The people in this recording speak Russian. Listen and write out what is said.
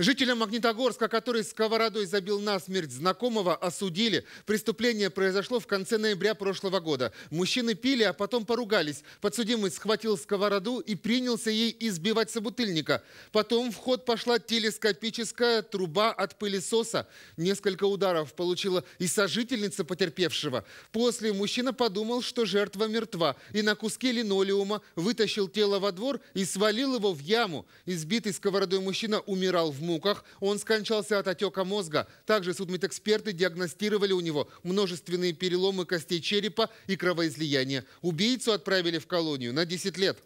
Жителя Магнитогорска, который сковородой забил насмерть знакомого, осудили. Преступление произошло в конце ноября прошлого года. Мужчины пили, а потом поругались. Подсудимый схватил сковороду и принялся ей избивать собутыльника. Потом в ход пошла телескопическая труба от пылесоса. Несколько ударов получила и сожительница потерпевшего. После мужчина подумал, что жертва мертва, и на куске линолеума вытащил тело во двор и свалил его в яму. Избитый сковородой мужчина умирал в муках, он скончался от отека мозга. Также судмедэксперты диагностировали у него множественные переломы костей черепа и кровоизлияния. Убийцу отправили в колонию на 10 лет.